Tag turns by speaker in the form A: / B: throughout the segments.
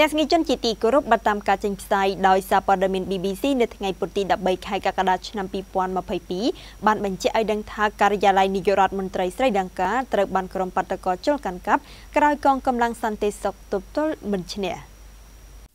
A: ទស្សនិកជនជាទីគោរពបានតាមការចេញផ្សាយដោយសារព័ត៌មាន BBC នៅថ្ងៃពុធទី13ខែកក្កដាឆ្នាំ2022បានបញ្ជាក់ឲ្យដឹងថាការិយាល័យនាយករដ្ឋមន្ត្រីស្រីដង្ការត្រូវបានក្រុមបាតកោជុលកាន់កាប់ក្រោយកងកម្លាំងសន្តិសុខទប់ទល់មិនឈ្នះ។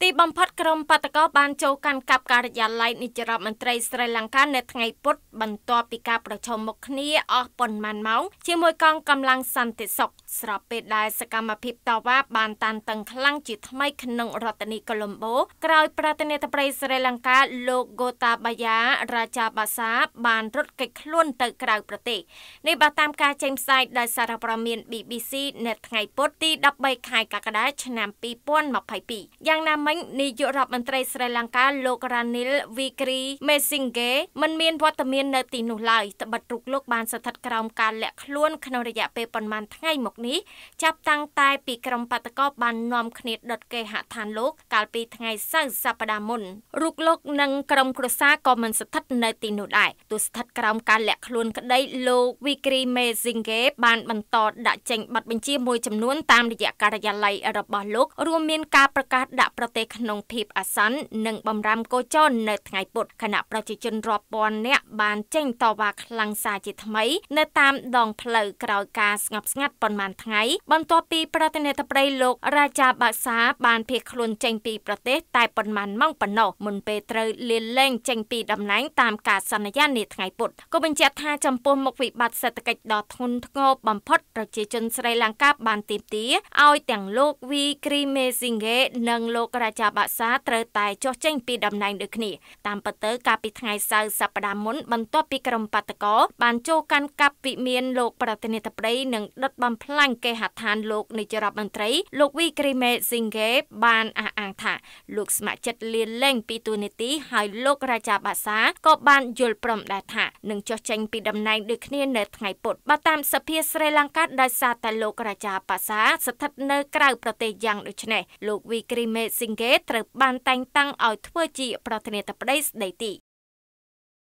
B: ទីបំផុតក្រុមបាតកោបានចូលកាន់កាប់ការិយាល័យនាយរដ្ឋមន្ត្រីស្រីលង្កានៅថ្ងៃពុធបន្ទាប់ពីការប្រជុំមុខគ្នាអស់ប៉ុន្មានម៉ោងជាមួយកងកម្លាំងសន្តិសុខស្របពេលដែលសកម្មភាពតវ៉ាបានតានតឹងខ្លាំងជាថ្មីក្នុងរដ្ឋធានីកូឡុំបូក្រោយប្រធានាធិបតីស្រីលង្កាលោក Gotabaya Rajapaksa បានរត់គេចខ្លួនទៅក្រៅប្រទេសនេះបើតាមការចេញផ្សាយដោយសារព័ត៌មាន BBC នៅថ្ងៃពុធទី13ខែកក្កដាឆ្នាំ2022យ៉ាងណាមិញនាយករដ្ឋមន្ត្រីស្រីលង្កាលោករ៉ានីលវីគ្រីមេស៊ីងហ្គេមិនមានវត្តមាននៅទីនោះឡើយត្បិតរុកលោកបានស្ថិតក្រោមការលាក់ខ្លួនក្នុងរយៈពេលប្រមាណថ្ងៃមកនេះចាប់តាំងតែពីក្រុមបាតកោបាននាំគ្នាដុតគេហដ្ឋានលោកកាលពីថ្ងៃសៅរ៍សប្តាហ៍មុនរុកលោកនិងក្រុមគ្រួសារក៏មិនស្ថិតនៅទីនោះដែរទោះស្ថិតក្រោមការលាក់ខ្លួនក្តីលោកវីគ្រីមេស៊ីងហ្គេបានបន្តដាក់ចេញប័ណ្ណបញ្ជាមួយចំនួនតាមរយៈការិយាល័យរបស់លោករួមមានការប្រកាសដាក់ប្រតិទេសក្នុងភាពអាសន្ននិងបំរាមគោចរនៅថ្ងៃពុធខណៈប្រជាជនរាប់ពាន់នាក់បានចេញតវ៉ាខ្លាំងសាជាថ្មី នៅតាមដងផ្លូវក្រោយការស្ងប់ស្ងាត់ប៉ុន្មានថ្ងៃបន្ទាប់ពីប្រធានាធិបតីលោករាជាបាសាបានភៀសខ្លួនចេញពីប្រទេសតែប៉ុន្មានម៉ោងប៉ុណ្ណោះមុនពេលត្រូវលាលែងចេញពីតំណែងតាមការសន្យានាថ្ងៃពុធក៏បញ្ជាក់ថាចំពោះមុខវិបត្តិសេដ្ឋកិច្ចដ៏ធ្ងន់ធ្ងរបំផុតប្រជាជនស្រីលង្កាបានទាមទារឲ្យទាំងលោកវីគ្រីមេស៊ីងេនិងលោករារាជាបក្សាត្រូវតែចុះចេញពីតំណែងដូចគ្នាតាមពិតទៅកាលពីថ្ងៃសៅរ៍សប្តាហ៍មុនបន្ទាប់ពីក្រុមបាតកោបានចូលកាន់កាប់វិមានលោកប្រធានាធិបតីនិងដុតបំផ្លាញគេហដ្ឋានលោកនាយរដ្ឋមន្ត្រីលោកវីក្រីមេស៊ីងហ្គេបានអះអះអាងថាលោកស្ម័គ្រចិត្តលៀនលែងពីទូនីតិហើយលោករាជាបាសាក៏បានយល់ព្រមដែរថានឹងចុះចេញពីតំណែងដូចគ្នានៅថ្ងៃពុធបើតាមសភាស្រីលង្កាដោយសារតែលោករាជាបាសា ស្ថិតនៅក្រៅប្រទេសយ៉ាងដូចនេះលោកវីគ្រីមេស៊ីងហ្គេត្រូវបានតែងតាំងឲ្យធ្វើជាប្រធានាធិបតីស្ដីទី